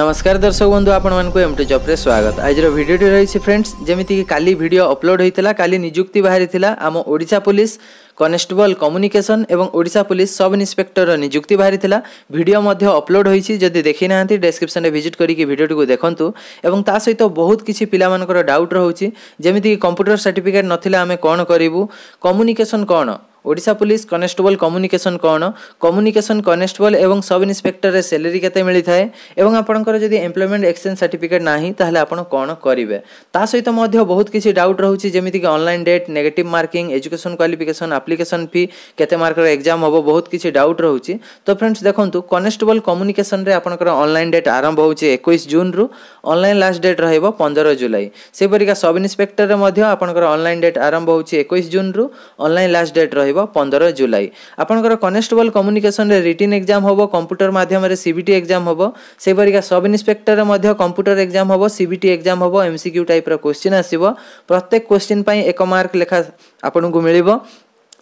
নমস্কার দর্শক বন্ধু আপনার এমটি জব্রে স্বাগত আজর ভিডিওটি রয়েছে ফ্রেন্ডস যেমিতি কালি ভিডিও অপলোড হয়েছিল কালি নিযুক্তি বাহারি আম ওড়িশা পুলিশ কনস্টেবল কম্যুনিকেসন এবং ওড়িশা পুলিশ সব ইন্সপেক্টর নিযুক্তি বাহারি ভিডিও মধ্যে অপলোড হয়েছি যদি দেখি না ডেসক্রিপশনে ভিজিট করিকি ভিডিওটি দেখন্তু এবং তা সহিত বহুত কিছু পিলামানকর ডাউট রয়েছে যেমিতি কম্পুটর সার্টিফিকেট নথিলে আমি কোণ করিবু কম্যুনিকেসন কোণ ଓଡ଼ିଶା ପୋଲିସ କନେଷ୍ଟବଲ କମ୍ୟୁନିକେସନ୍ କ'ଣ କମ୍ୟୁନିକେସନ୍ କନେଷ୍ଟବଲ ଏବଂ ସବ୍ ଇନ୍ସପେକ୍ଟରରେ ସେଲେରୀ କେତେ ମିଳିଥାଏ ଏବଂ ଆପଣଙ୍କର ଯଦି ଏମ୍ପ୍ଲୟମେଣ୍ଟ ଏକ୍ସଚେଞ୍ଜ ସାର୍ଟିଫିକେଟ୍ ନାହିଁ ତାହେଲେ ଆପଣ କ'ଣ କରିବେ ତା ସହିତ ମଧ୍ୟ ବହୁତ କିଛି ଡାଉଟ୍ ରହୁଛି ଯେମିତିକି online date negative marking education qualification application fee କେତେ ମାର୍କର ଏକ୍ଜାମ୍ ହେବ ବହୁତ କିଛି ଡାଉଟ୍ ରହୁଛି ତ ଫ୍ରେଣ୍ଡସ୍ ଦେଖନ୍ତୁ କନେଷ୍ଟବଲ କମ୍ୟୁନିକେସନ୍ରେ ଆପଣଙ୍କର ଅନଲାଇନ୍ ଡେଟ୍ ଆରମ୍ଭ ହେଉଛି ଏକୋଇଶ ଜୁନ୍ରୁ ଅନଲାଇନ୍ ଲାଷ୍ଟ ଡେଟ୍ ରହିବ ପନ୍ଦର ଜୁଲାଇ ସେହିପରିକା ସବ୍ ଇନ୍ସପେକ୍ଟରରେ ମଧ୍ୟ ଆପଣଙ୍କର ଅନଲାଇନ୍ ଡେଟ୍ ଆରମ୍ଭ ହେଉଛି ଏକୋଇଶ ଜୁନ୍ରୁ ଅନଲାଇନ୍ ଲାଷ୍ଟ ଡେଟ୍ ରହିବ ହେବ ପନ୍ଦର ଜୁଲାଇ ଆପଣଙ୍କର କନେଷ୍ଟେବଲ କମ୍ୟୁନିକେସନରେ ରିଟିନ୍ ଏକ୍ଜାମ୍ ହେବ କମ୍ପ୍ୟୁଟର ମାଧ୍ୟମରେ ସିବିଟି ଏକ୍ଜାମ୍ ହେବ ସେହିପରିକା ସବ୍ ଇନ୍ସପେକ୍ଟରରେ ମଧ୍ୟ କମ୍ପ୍ୟୁଟର ଏକ୍ଜାମ୍ ହେବ ସିବିଟି ଏକ୍ଜାମ୍ ହେବ ଏମ୍ସିକ୍ୟୁ ଟାଇପ୍ର କୋଶ୍ଚିନ୍ ଆସିବ ପ୍ରତ୍ୟେକ କୋଶ୍ଚିନ୍ ପାଇଁ ଏକ ମାର୍କ ଲେଖା ଆପଣଙ୍କୁ ମିଳିବ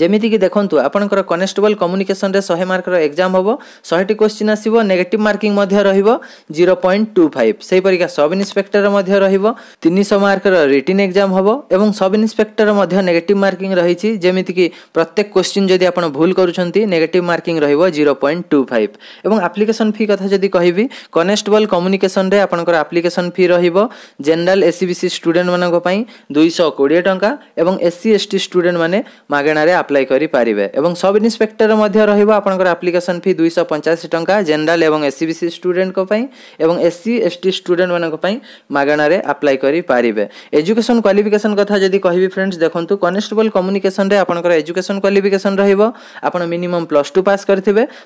ଯେମିତିକି ଦେଖନ୍ତୁ ଆପଣଙ୍କର କନେଷ୍ଟେବଲ୍ କମ୍ୟୁନିକେସନ୍ରେ ଶହେ ମାର୍କର ଏକ୍ଜାମ୍ ହେବ ଶହେଟି କୋଶ୍ଚିନ୍ ଆସିବ ନେଗେଟିଭ୍ ମାର୍କିଂ ମଧ୍ୟ ରହିବ ଜିରୋ ପଏଣ୍ଟ ଟୁ ଫାଇଭ୍ ସେହିପରିକା ସବ୍ ଇନ୍ସପେକ୍ଟର ମଧ୍ୟ ରହିବ ତିନିଶହ ମାର୍କର ରିଟିନ୍ ଏକ୍ଜାମ୍ ହେବ ଏବଂ ସବ୍ ଇନ୍ସପେକ୍ଟର ମଧ୍ୟ ନେଗେଟିଭ୍ ମାର୍କିଂ ରହିଛି ଯେମିତିକି ପ୍ରତ୍ୟେକ କୋଶ୍ଚିନ୍ ଯଦି ଆପଣ ଭୁଲ କରୁଛନ୍ତି ନେଗେଟିଭ୍ ମାର୍କିଂ ରହିବ ଜିରୋ ପଏଣ୍ଟ ଟୁ ଫାଇଭ୍ ଏବଂ ଆପ୍ଲିକେସନ୍ ଫି କଥା ଯଦି କହିବି କନେଷ୍ଟେବଲ୍ କମ୍ୟୁନିକେସନ୍ରେ ଆପଣଙ୍କର ଆପ୍ଲିକେସନ୍ ଫି ରହିବ general S C B C ଷ୍ଟୁଡେଣ୍ଟମାନଙ୍କ ପାଇଁ ଦୁଇଶହ କୋଡ଼ିଏ ଟଙ୍କା ଏବଂ ଏସ୍ ସି ଏସ୍ ଟି ଷ୍ଟୁଡେଣ୍ଟମାନେ ମାଗଣାରେ আপ্লাই করে এবং সব ইন্সপেক্টর মধ্যে রহব আপনার আপ্লিকেসন ফি দুইশ পঞ্চাশি টঙ্কা জেনারেল এবং এসসিবিসি স্টুডেন্ট এবং এসসি এসটি স্টুডেন্ট মানি মাগণার আপ্লাই করে এজুকেশন ক্বালিফিকেসন কথা যদি কহবি ফ্রেন্ডস দেখুন কনেস্টেবল কমুনিকেসন আপনার এজুকেশন ক্বালিফিকেসন রহব আপনার মিনিমম প্লস টু পাস করে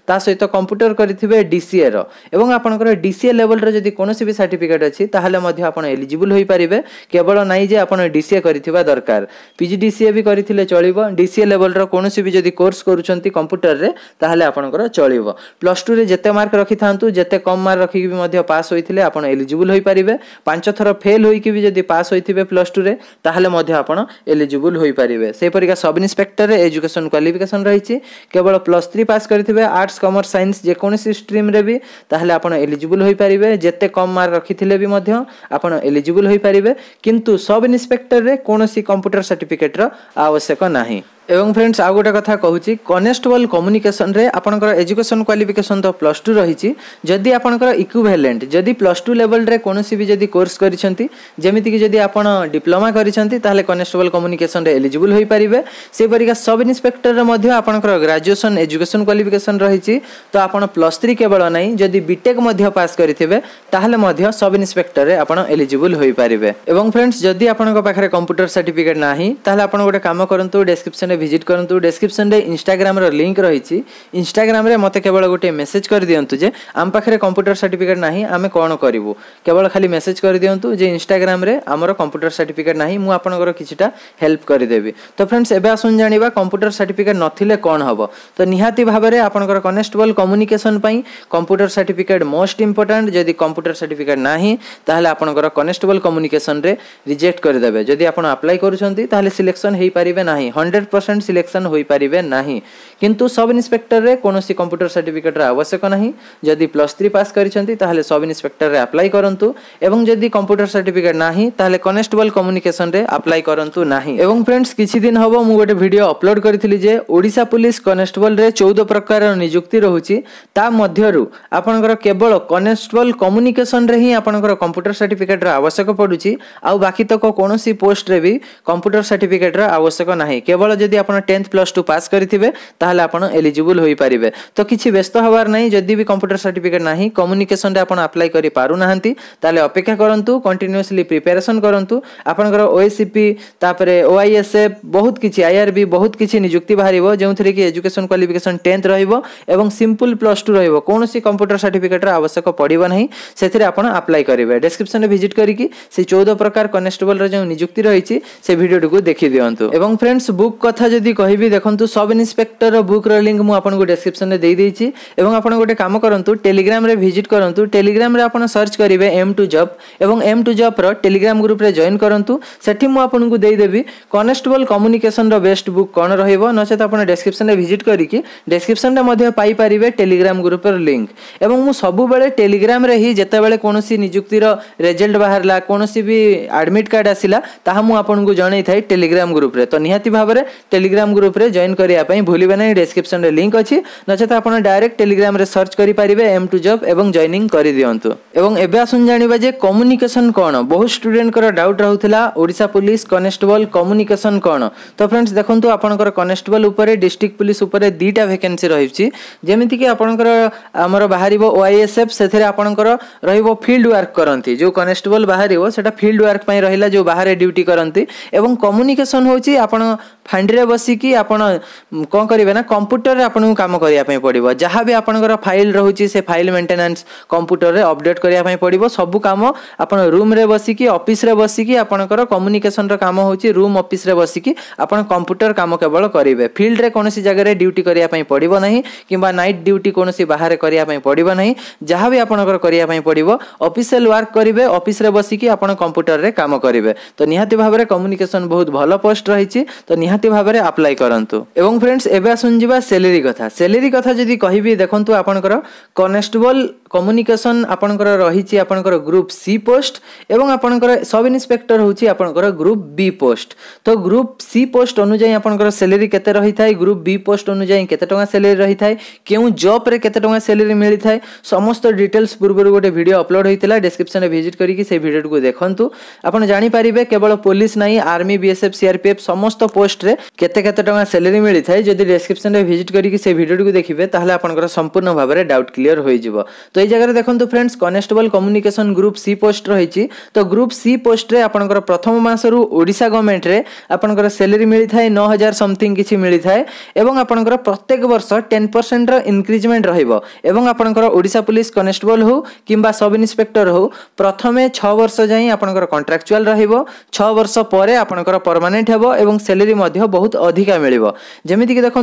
তা সহ কম্পুটর করে ডিসিএ র এবং আপনার ডিসিএ লেভেলর যদি কোণী বি সার্টিফিকেট অছি তাহলে আপনার এলিজিবল হয়ে পারে কেবল নাই যে আপনার ডিসিএ করে দরকার পিজি ডিসিএ বি করে চলব ডিসিএ লেভেল ଲେବଲ୍ର କୌଣସି ବି ଯଦି କୋର୍ସ କରୁଛନ୍ତି କମ୍ପ୍ୟୁଟରରେ ତାହେଲେ ଆପଣଙ୍କର ଚଳିବ ପ୍ଲସ୍ ଟୁରେ ଯେତେ ମାର୍କ ରଖିଥାନ୍ତୁ ଯେତେ କମ୍ ମାର୍କ ରଖିକି ବି ମଧ୍ୟ ପାସ୍ ହୋଇଥିଲେ ଆପଣ ଏଲିଜିବୁଲ୍ ହୋଇପାରିବେ ପାଞ୍ଚ ଥର ଫେଲ୍ ହୋଇକି ବି ଯଦି ପାସ୍ ହୋଇଥିବେ ପ୍ଲସ୍ ଟୁରେ ତାହେଲେ ମଧ୍ୟ ଆପଣ ଏଲିଜିବୁଲ୍ ହୋଇପାରିବେ ସେହିପରିକା ସବ୍ ଇନ୍ସପେକ୍ଟରରେ ଏଜୁକେସନ୍ କ୍ୱାଲିଫିକେସନ୍ ରହିଛି କେବଳ ପ୍ଲସ୍ ଥ୍ରୀ ପାସ୍ କରିଥିବେ ଆର୍ଟ୍ସ କମର୍ସ ସାଇନ୍ସ ଯେକୌଣସି ଷ୍ଟ୍ରିମ୍ରେ ବି ତାହେଲେ ଆପଣ ଏଲିଜିବୁଲ୍ ହୋଇପାରିବେ ଯେତେ କମ୍ ମାର୍କ ରଖିଥିଲେ ବି ମଧ୍ୟ ଆପଣ ଏଲିଜିବୁଲ୍ ହୋଇପାରିବେ କିନ୍ତୁ ସବ୍ ଇନ୍ସପେକ୍ଟରରେ କୌଣସି କମ୍ପ୍ୟୁଟର ସାର୍ଟିଫିକେଟ୍ର ଆବଶ୍ୟକ ନାହିଁ এবং ফ্রেন্ডস আউ গোটে কথা কুচি কনেଷ୍ଟବଲ কମ୍ୟୁନିକେସନରେ ଆପଣଙ୍କର ଏଜୁକେସନ୍ କ୍ୱାଲିଫିକେସନ୍ ତ ପ୍ଲସ୍ ଟୁ ରହିଛି ଯଦି ଆପଣଙ୍କର ଇକ୍ୟୁଭ୍ୟାଲେଣ୍ଟ ଯଦି ପ୍ଲସ୍ ଟୁ ଲେଭେଲରେ କୌଣସି ବି ଯଦି କୋର୍ସ କରିଛନ୍ତି ଯେମିତିକି ଯଦି ଆପଣ ଡିପ୍ଲୋମା କରିଛନ୍ତି ତାହେଲେ କନେଷ୍ଟବଲ କମ୍ୟୁନିକେସନରେ ଏଲିଜିବୁଲ୍ ହୋଇପାରିବେ ସେପରିକା ସବ୍ ଇନ୍ସପେକ୍ଟରରେ ମଧ୍ୟ ଆପଣଙ୍କର ଗ୍ରାଜୁଏସନ୍ ଏଜୁକେସନ୍ କ୍ୱାଲିଫିକେସନ୍ ରହିଛି ତ ଆପଣ ପ୍ଲସ୍ ଥ୍ରୀ କେବଳ ନାହିଁ ଯଦି ବିଟେକ୍ ମଧ୍ୟ ପାସ୍ କରିଥିବେ ତାହେଲେ ମଧ୍ୟ ସବ୍ ଇନ୍ସପେକ୍ଟରରେ ଆପଣ ଏଲିଜିବୁଲ୍ ହୋଇପାରିବେ ଏବଂ ଫ୍ରେଣ୍ଡସ୍ ଯଦି ଆପଣଙ୍କ ପାଖରେ କମ୍ପ୍ୟୁଟର ସାର୍ଟିଫିକେଟ୍ ନାହିଁ ତାହେଲେ ଆପଣ ଗୋଟେ କାମ କରନ୍ତୁ ଡେସ୍କ୍ରିପ୍ସନ୍ ଡେସ୍କ୍ରିପ୍ସନ୍ରେ ଭିଜିଟ୍ କରନ୍ତୁ ଡେସ୍କ୍ରିପ୍ସନ୍ରେ ଇନଷ୍ଟାଗ୍ରାମ୍ର ଲିଙ୍କ୍ ରହିଛି ଇନଷ୍ଟାଗ୍ରାମ୍ରେ ମୋତେ କେବଳ ଗୋଟିଏ ମେସେଜ୍ କରିଦିଅନ୍ତୁ ଯେ ଆମ ପାଖରେ କମ୍ପ୍ୟୁଟର ସାର୍ଟିଫିକେଟ୍ ନାହିଁ ଆମେ କ'ଣ କରିବୁ କେବଳ ଖାଲି ମେସେଜ୍ କରିଦିଅନ୍ତୁ ଯେ ଇନଷ୍ଟାଗ୍ରାମ୍ରେ ଆମର କମ୍ପ୍ୟୁଟର ସାର୍ଟିଫିକେଟ୍ ନାହିଁ ମୁଁ ଆପଣଙ୍କର କିଛିଟା ହେଲ୍ପ କରିଦେବି ତ ଫ୍ରେଣ୍ଡସ୍ ଏବେ ଆସନ୍ତୁ ଜାଣିବା କମ୍ପ୍ୟୁଟର ସାର୍ଟିଫିକେଟ୍ ନଥିଲେ କ'ଣ ହେବ ତ ନିହାତି ଭାବରେ ଆପଣଙ୍କର କନେଷ୍ଟବଲ୍ କମ୍ୟୁନିକେସନ୍ ପାଇଁ କମ୍ପ୍ୟୁଟର ସାର୍ଟିଫିକେଟ୍ ମୋଷ୍ଟ ଇମ୍ପୋର୍ଟାଣ୍ଟ ଯଦି କମ୍ପ୍ୟୁଟର ସାର୍ଟିଫିକେଟ୍ ନାହିଁ ତାହେଲେ ଆପଣଙ୍କର କନେଷ୍ଟବଲ୍ କମ୍ୟୁନିକେସନ୍ରେ ରିଜେକ୍ଟ କରିଦେବେ ଯଦି ଆପଣ ଆପ୍ଲାଏ କରୁଛନ୍ତି ତାହେଲେ ସିଲେକ୍ସନ୍ ହୋଇପାରିବେ ନାହିଁ ହଣ୍ଡ୍ରେଡ଼ परसेंट सिलेक्शन हो पारे ना କିନ୍ତୁ ସବ୍ ଇନ୍ସପେକ୍ଟରରେ କୌଣସି କମ୍ପ୍ୟୁଟର ସାର୍ଟିଫିକେଟର ଆବଶ୍ୟକ ନାହିଁ ଯଦି ପ୍ଲସ୍ ଥ୍ରୀ ପାସ୍ କରିଛନ୍ତି ତାହେଲେ ସବ୍ ଇନ୍ସପେକ୍ଟରରେ ଆପ୍ଲାଏ କରନ୍ତୁ ଏବଂ ଯଦି କମ୍ପ୍ୟୁଟର ସାର୍ଟିଫିକେଟ୍ ନାହିଁ ତାହେଲେ କନେଷ୍ଟବଲ କମ୍ୟୁନିକେସନରେ ଆପ୍ଲାଏ କରନ୍ତୁ ନାହିଁ ଏବଂ ଫ୍ରେଣ୍ଡସ୍ କିଛି ଦିନ ହେବ ମୁଁ ଗୋଟେ ଭିଡ଼ିଓ ଅପଲୋଡ଼ କରିଥିଲି ଯେ ଓଡ଼ିଶା ପୁଲିସ କନେଷ୍ଟବଲରେ ଚଉଦ ପ୍ରକାରର ନିଯୁକ୍ତି ରହୁଛି ତା ମଧ୍ୟରୁ ଆପଣଙ୍କର କେବଳ କନେଷ୍ଟବଲ କମ୍ୟୁନିକେସନରେ ହିଁ ଆପଣଙ୍କର କମ୍ପ୍ୟୁଟର ସାର୍ଟିଫିକେଟର ଆବଶ୍ୟକ ପଡ଼ୁଛି ଆଉ ବାକି ତକ କୌଣସି ପୋଷ୍ଟରେ ବି କମ୍ପ୍ୟୁଟର ସାର୍ଟିଫିକେଟର ଆବଶ୍ୟକ ନାହିଁ କେବଳ ଯଦି ଆପଣ ଟେନ୍ଥ ପ୍ଲସ୍ ଟୁ ପାସ୍ କରିଥିବେ ତାହେଲେ ତାହେଲେ ଆପଣ ଏଲିଜିବୁଲ୍ ହୋଇପାରିବେ ତ କିଛି ବ୍ୟସ୍ତ ହେବାର ନାହିଁ ଯଦି ବି କମ୍ପ୍ୟୁଟର ସାର୍ଟିଫିକେଟ୍ ନାହିଁ କମ୍ୟୁନିକେସନରେ ଆପଣ ଆପ୍ଲାଏ କରିପାରୁନାହାନ୍ତି ତାହେଲେ ଅପେକ୍ଷା କରନ୍ତୁ କଣ୍ଟିନ୍ୟୁଅସଲି ପ୍ରିପାରେସନ୍ କରନ୍ତୁ ଆପଣଙ୍କର ଓଏସିପି ତାପରେ ଓଆଇଏସ୍ଏଫ୍ ବହୁତ କିଛି ଆଇଆର୍ବି ବହୁତ କିଛି ନିଯୁକ୍ତି ବାହାରିବ ଯେଉଁଥିରେ କି ଏଜୁକେସନ୍ କ୍ୱାଲିଫିକେସନ୍ ଟେନ୍ଥ ରହିବ ଏବଂ ସିମ୍ପୁଲ୍ ପ୍ଲସ୍ ଟୁ ରହିବ କୌଣସି କମ୍ପ୍ୟୁଟର ସାର୍ଟିଫିକେଟ୍ର ଆବଶ୍ୟକ ପଡ଼ିବ ନାହିଁ ସେଥିରେ ଆପଣ ଆପ୍ଲାଏ କରିବେ ଡେସ୍କ୍ରିପ୍ସନ୍ରେ ଭିଜିଟ୍ କରିକି ସେ ଚଉଦ ପ୍ରକାର କନେଷ୍ଟେବଲ୍ର ଯେଉଁ ନିଯୁକ୍ତି ରହିଛି ସେ ଭିଡ଼ିଓଟିକୁ ଦେଖିଦିଅନ୍ତୁ ଏବଂ ଫ୍ରେଣ୍ଡସ୍ ବୁକ୍ କଥା ଯଦି କହିବି ଦେଖନ୍ତୁ ସବ୍ ଇନ୍ସପେକ୍ଟର বুকর লিঙ্କ ମୁଁ ଆପଣଙ୍କୁ ଡେସ୍କ୍ରିପ୍ସନ୍ରେ ଦେଇଦେଇଛି ଏବଂ ଆପଣ ଗୋଟେ କାମ କରନ୍ତୁ ଟେଲିଗ୍ରାମରେ ଭିଜିଟ୍ କରନ୍ତୁ ଟେଲିଗ୍ରାମରେ ଆପଣ ସର୍ଚ୍ଚ କରିବେ ଏମ୍ ଟୁ ଜବ୍ ଏବଂ ଏମ୍ ଟୁ ଜବ୍ର ଟେଲିଗ୍ରାମ ଗ୍ରୁପ୍ରେ ଜଏନ୍ କରନ୍ତୁ ସେଠି ମୁଁ ଆପଣଙ୍କୁ ଦେଇଦେବି କନେଷ୍ଟବଲ୍ କମ୍ୟୁନିକେସନ୍ର ବେଷ୍ଟ ବୁକ୍ କ'ଣ ରହିବ ନଚେତ୍ ଆପଣ ଡେସ୍କ୍ରିପ୍ସନ୍ରେ ଭିଜିଟ୍ କରିକି ଡେସ୍କ୍ରିପ୍ସନ୍ରେ ମଧ୍ୟ ପାଇପାରିବେ ଟେଲିଗ୍ରାମ ଗ୍ରୁପ୍ର ଲିଙ୍କ୍ ଏବଂ ମୁଁ ସବୁବେଳେ ଟେଲିଗ୍ରାମରେ ହିଁ ଯେତେବେଳେ କୌଣସି ନିଯୁକ୍ତିର ରେଜଲ୍ଟ ବାହାରିଲା କୌଣସି ବି ଆଡ଼ମିଟ୍ କାର୍ଡ଼ ଆସିଲା ତାହା ମୁଁ ଆପଣଙ୍କୁ ଜଣାଇଥାଏ ଟେଲିଗ୍ରାମ ଗ୍ରୁପ୍ରେ ତ ନିହାତି ଭାବରେ ଟେଲିଗ୍ରାମ ଗ୍ରୁପ୍ରେ ଜଏନ୍ କରିବା ପାଇଁ ଭୁଲିବେ ନାହିଁ ଡେସ୍କ୍ରିପ୍ସନ୍ରେ ଲିଙ୍କ୍ ଅଛି ନଚେତ ଆପଣ ଡାଇରେକ୍ଟ ଟେଲିଗ୍ରାମ୍ରେ ସର୍ଚ୍ଚ କରିପାରିବେ ଏମ୍ ଟୁ ଜବ୍ ଏବଂ ଜଏନିଂ କରିଦିଅନ୍ତୁ ଏବଂ ଏବେ ଆସନ୍ତୁ ଜାଣିବା ଯେ କମ୍ୟୁନିକେସନ୍ କ'ଣ ବହୁତ ଷ୍ଟୁଡେଣ୍ଟଙ୍କର ଡାଉଟ୍ ରହୁଥିଲା ଓଡ଼ିଶା ପୁଲିସ୍ କନେଷ୍ଟବଲ୍ କମ୍ୟୁନିକେସନ୍ କ'ଣ ତ ଫ୍ରେଣ୍ଡସ୍ ଦେଖନ୍ତୁ ଆପଣଙ୍କର କନେଷ୍ଟବଲ୍ ଉପରେ ଡିଷ୍ଟ୍ରିକ୍ଟ ପୁଲିସ୍ ଉପରେ ଦୁଇଟା ଭେକେନ୍ସି ରହିଛି ଯେମିତିକି ଆପଣଙ୍କର ଆମର ବାହାରିବ ଓଆଇଏସ୍ଏଫ୍ ସେଥିରେ ଆପଣଙ୍କର ରହିବ ଫିଲ୍ଡ ୱାର୍କ କରନ୍ତି ଯେଉଁ କନେଷ୍ଟବଲ୍ ବାହାରିବ ସେଇଟା ଫିଲ୍ଡ ୱାର୍କ ପାଇଁ ରହିଲା ଯେଉଁ ବାହାରେ ଡ୍ୟୁଟି କରନ୍ତି ଏବଂ କମ୍ୟୁନିକେସନ୍ ହେଉଛି ଆପଣ ଫାଣ୍ଡିରେ ବସିକି ଆପଣ କ'ଣ କରିବେ ନା କମ୍ପ୍ୟୁଟରରେ ଆପଣଙ୍କୁ କାମ କରିବା ପାଇଁ ପଡ଼ିବ ଯାହା ବି ଆପଣଙ୍କର ଫାଇଲ୍ ରହୁଛି ସେ ଫାଇଲ୍ ମେଣ୍ଟେନାନ୍ସ କମ୍ପ୍ୟୁଟରରେ ଅପଡେଟ୍ କରିବା ପାଇଁ ପଡ଼ିବ ସବୁ କାମ ଆପଣ ରୁମ୍ରେ ବସିକି ଅଫିସ୍ରେ ବସିକି ଆପଣଙ୍କର କମ୍ୟୁନିକେସନ୍ର କାମ ହେଉଛି ରୁମ୍ ଅଫିସ୍ରେ ବସିକି ଆପଣ କମ୍ପ୍ୟୁଟର କାମ କେବଳ କରିବେ ଫିଲ୍ଡରେ କୌଣସି ଜାଗାରେ ଡ୍ୟୁଟି କରିବା ପାଇଁ ପଡ଼ିବ ନାହିଁ କିମ୍ବା ନାଇଟ୍ ଡ୍ୟୁଟି କୌଣସି ବାହାରେ କରିବା ପାଇଁ ପଡ଼ିବ ନାହିଁ ଯାହା ବି ଆପଣଙ୍କର କରିବା ପାଇଁ ପଡ଼ିବ ଅଫିସିଆଲ ୱାର୍କ କରିବେ ଅଫିସ୍ରେ ବସିକି ଆପଣ କମ୍ପ୍ୟୁଟରରେ କାମ କରିବେ ତ ନିହାତି ଭାବରେ କମ୍ୟୁନିକେସନ୍ ବହୁତ ଭଲ ପୋଷ୍ଟ ରହିଛି ତ ନିହାତି ଭାବରେ ଆପ୍ଲାଏ କରନ୍ତୁ ଏବଂ ଫ୍ରେଣ୍ଡସ୍ ଏବେ শুনিবা সেলেরি কথা সেলেরি কথা যদি কহিবি দেখুন আপনার কনস্টেবল কমুনিকেসন আপনার রয়েছে আপনার গ্রুপ সি পোস্ট এবং আপনার সব ইন্সপেক্টর হচ্ছে আপনার গ্রুপ বি পোস্ট তো গ্রুপ সি পোস্ট অনুযায়ী আপনার স্যালেরি কেতে থাকে গ্রুপ বি পোস্ট অনুযায়ী কেতে টাকা সেলেরি স্যালেরি রয়েছে কেউ জব্রে কেতে টাকা সেলেরি মিলি থাকে সমস্ত ডিটেলস পূর্বর গোটে ভিডিও অপলোড হয়েছিল ডেসক্রিপশনে ভিজিট করি সেই ভিডিওটি দেখুন আপনার জাঁপারে কেবল পুলিশ নাই আর্মি বিএসএফ সিআরপিএফ সমস্ত পোস্টরে কেতে কেতে টাকা সেলেরি মিলি থাকে যদি ডেসক্রিপ ডিসক্রিপশন ভিজিট করি সেই ভিডিওটি দেখবে তাহলে আপনার সম্পূর্ণ ভাবে ডাউট ক্লিয়ার হয়ে যাব তো এই জায়গায় দেখুন friends constable communication group C post রয়েছে তো গ্রুপ সি পোস্টরে আপনার প্রথম মাসর ওড়শা গভর্নমেন্টরে আপনার স্যালেরি মিলিথায় ন হাজার সমথিং কিছু মিলিথায় এবং আপনার প্রত্যেক বর্ষ টেন পরসেন্টর ইনক্রিজমেন্ট রহব এবং আপনার ওড়শা পুলিশ কনেস্টেবল হো কিংবা সব ইন্সপেক্টর হো প্রথমে ছ বর্ষ যাই আপনার কন্ট্রাকচুয়াল রহব ছ বর্ষ পরে আপনার পরমানেন্ট হব এবং স্যালেরি মধ্য বহুত অধিকা মিলব যেমিতিকি দেখুন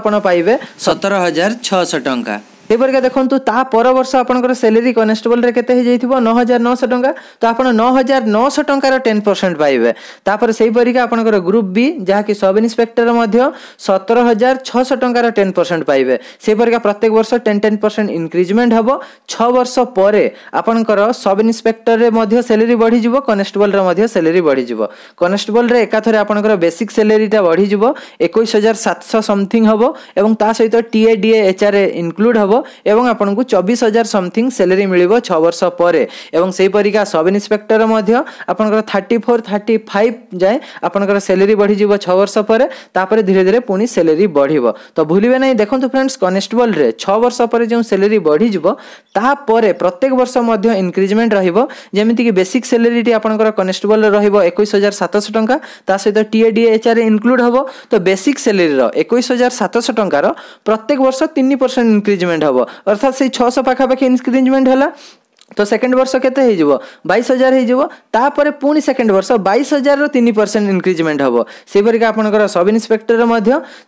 ଆପଣ ପାଇବେ ସତର ହଜାର ଛଅଶହ ଟଙ୍କା ଏପରିକା ଦେଖନ୍ତୁ ତା ପର ବର୍ଷ ଆପଣଙ୍କର ସେଲେରୀ କନେଷ୍ଟେବଲରେ କେତେ ହେଇଯାଇଥିବ ନଅ ହଜାର ନଅଶହ ଟଙ୍କା ତ ଆପଣ ନଅ ହଜାର ନଅଶହ ଟଙ୍କାର ଟେନ୍ ପରସେଣ୍ଟ ପାଇବେ ତାପରେ ସେହିପରିକା ଆପଣଙ୍କର ଗ୍ରୁପ୍ ବି ଯାହାକି ସବ୍ ଇନ୍ସପେକ୍ଟର ମଧ୍ୟ ସତର ହଜାର ଛଅଶହ ଟଙ୍କାର ଟେନ୍ ପରସେଣ୍ଟ ପାଇବେ ସେହିପରିକା ପ୍ରତ୍ୟେକ ବର୍ଷ ଟେନ୍ ଟେନ୍ ପରସେଣ୍ଟ ଇନକ୍ରିଜମେଣ୍ଟ ହେବ ଛଅ ବର୍ଷ ପରେ ଆପଣଙ୍କର ସବ୍ ଇନ୍ସପେକ୍ଟରରେ ମଧ୍ୟ ସେଲେରୀ ବଢ଼ିଯିବ କନେଷ୍ଟେବଲରେ ମଧ୍ୟ ସେଲେରୀ ବଢ଼ିଯିବ କନେଷ୍ଟେବଲରେ ଏକାଥରେ ଆପଣଙ୍କର ବେସିକ୍ ସେଲେରୀଟା ବଢ଼ିଯିବ ଏକୋଇଶ ହଜାର ସାତଶହ ସମଥିଙ୍ଗ ହେବ ଏବଂ ତା ସହିତ ଟିଏ ଡିଏ ଏଚ୍ଆର୍ଏ ଇନକ୍ଲୁଡ଼ ହେବ এবং আপনার চবিশ হাজার সমথিং স্যালারি মিলব ছ বর্ষ পরে এবং সেইপরিকা সব ইন্সপেক্টর আপনার থার্টি ফোর থার্টি ফাইভ যায় আপনার স্যালারি বড়িযোগ ছ বর্ষ পরে তাপরে ধীরে ধীরে পুঁ স্যালারি বড়িব তো ভুলবে না দেখুন ফ্রেন্ডস কনেস্টেবলরে ছ বর্ষ পরে যে স্যালারি বড়িযোগ তাপরে প্রত্যেক বর্ষ মধ্যে ইনক্রিজমেন্ট রহব যেমিতিকি বেসিক স্যালারিটি আপনার কনেস্টেবল রহব একুশ হাজার সাতশো টঙ্কা তা সহ টিএ ডিএচআর ইনক্লুড হব তো বেসিক স্যালারির একুশ হাজার সাতশো টঙ্কার প্রত্যেক বর্ষ তিন পরসেন্ট ইনক্রিজমেন্ট हम अर्थात से छः पाखापाखि इनक्रिजमेंट है তো সেকেন্ড বর্ষ কেতে হয়েযিব বাইশ হাজার হয়েযিব তাপরে পুঁ সেকেন্ড বর্ষ বাইশ হাজার তিন পরসেন্ট ইনক্রিজমেন্ট হব সেইপরি আপনার সব ইন্সপেক্টর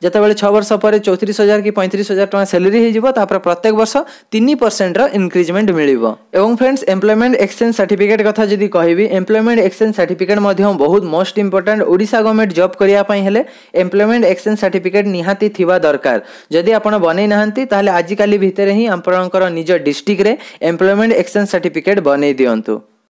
যেতবে ছ বর্ষ পরে চৌত্রিশ হাজার কি পঁয়ত্রিশ হাজার টাকা স্যালারি হয়েযিব তাপরে প্রত্যেক বর্ষ তিন পরসেন্টর ইনক্রিজমেন্ট মিলব এবং ফ্রেন্ডস এমপ্লয়মেন্ট এক্সচেঞ্জ সার্টিফিকেট কথা যদি কহবি এমপ্লয়মেন্ট এক্সচেঞ্জ সার্টিফিকেট বহুত most important Odisha government job করা হলে এমপ্লয়মেন্ট এক্সচেঞ্জ সার্টিফিকেট নিহতি থাকা দরকার যদি আপনার বনাই না তাহলে আজিকাল ভিতরে হি আপনার নিজ ডিস্ট্রিক্টরে এমপ্লয়মেন্ট এক্সচেঞ্জ ସାର୍ଟିଫିକେଟ୍ ବନେଇ ଦିଅନ୍ତୁ